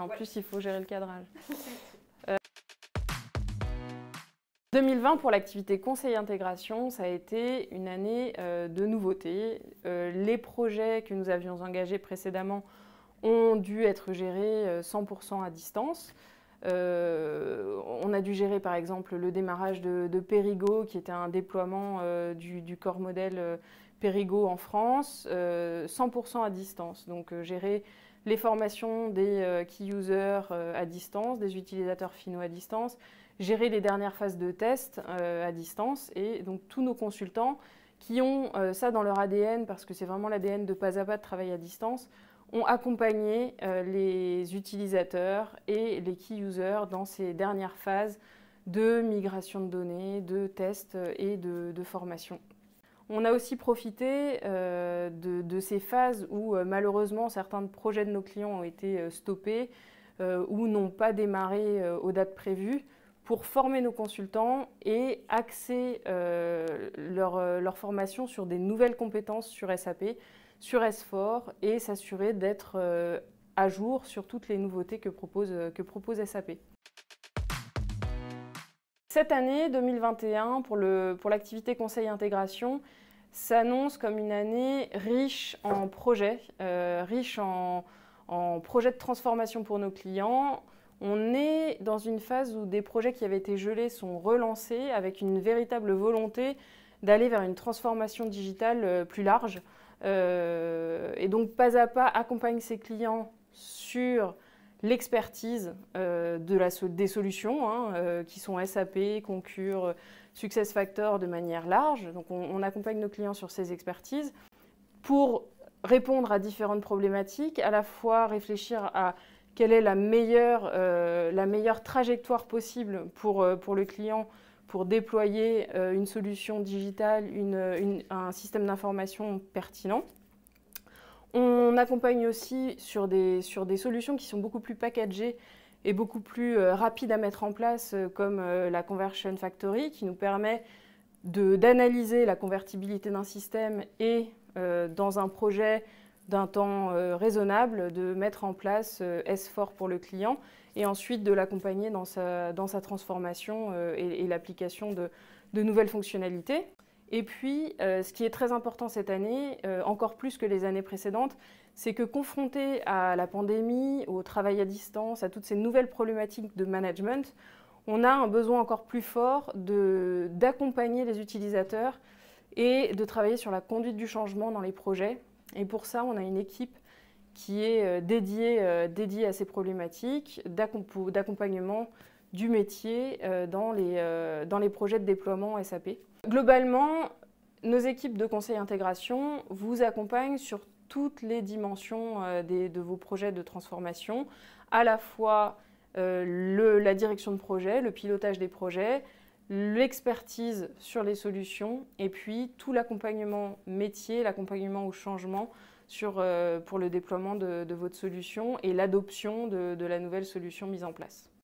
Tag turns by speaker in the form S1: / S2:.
S1: En plus, il faut gérer le cadrage. 2020 euh, pour l'activité conseil intégration, ça a été une année euh, de nouveautés. Euh, les projets que nous avions engagés précédemment ont dû être gérés 100% à distance. on a dû gérer par exemple le démarrage de, de Périgo, qui était un déploiement du, corps modèle Périgo en France, 100% à distance. Donc gérer les formations des euh, key users euh, à distance, des utilisateurs finaux à distance, gérer les dernières phases de test euh, à distance. Et donc tous nos consultants qui ont ça dans leur ADN, parce que c'est vraiment l'ADN de pas à pas de travail à distance, ont accompagné les utilisateurs et les key users dans ces dernières phases de migration de données, de tests et de, de formation. On a aussi profité euh, de, ces phases où euh, malheureusement certains projets de nos clients ont été euh, stoppés ou n'ont pas démarré aux dates prévues pour former nos consultants et axer leur, formation sur des nouvelles compétences sur SAP, sur S4 et s'assurer d'être à jour sur toutes les nouveautés que propose, que propose SAP. Cette année 2021, pour l'activité conseil intégration, s'annonce comme une année riche en projets, euh, riche en, projets de transformation pour nos clients. On est dans une phase où des projets qui avaient été gelés sont relancés avec une véritable volonté d'aller vers une transformation digitale euh, plus large. Euh, et donc, pas à pas, accompagne ses clients sur l'expertise euh, de la, des solutions hein, euh, qui sont SAP, Concur, Factor de manière large. Donc on, accompagne nos clients sur ces expertises pour répondre à différentes problématiques, à la fois réfléchir à quelle est la meilleure, euh, la meilleure trajectoire possible pour, le client pour déployer une solution digitale, un système d'information pertinent on accompagne aussi sur des, solutions qui sont beaucoup plus packagées et beaucoup plus euh, rapides à mettre en place, euh, comme euh, la Conversion Factory, qui nous permet d'analyser la convertibilité d'un système et, dans un projet d'un temps raisonnable, de mettre en place S4 pour le client et ensuite de l'accompagner dans sa, transformation et, l'application de nouvelles fonctionnalités. Et puis, euh, ce qui est très important cette année, euh, encore plus que les années précédentes, c'est que confronté à la pandémie, au travail à distance, à toutes ces nouvelles problématiques de management, on a un besoin encore plus fort d'accompagner les utilisateurs et de travailler sur la conduite du changement dans les projets. Et pour ça, on a une équipe qui est euh, dédiée, dédiée à ces problématiques d'accompagnement du métier euh, euh, dans les, projets de déploiement SAP. Globalement, nos équipes de conseil intégration vous accompagnent sur toutes les dimensions euh, de vos projets de transformation, à la fois la direction de projet, le pilotage des projets, l'expertise sur les solutions et puis tout l'accompagnement métier, l'accompagnement au changement pour le déploiement de, votre solution et l'adoption de la nouvelle solution mise en place.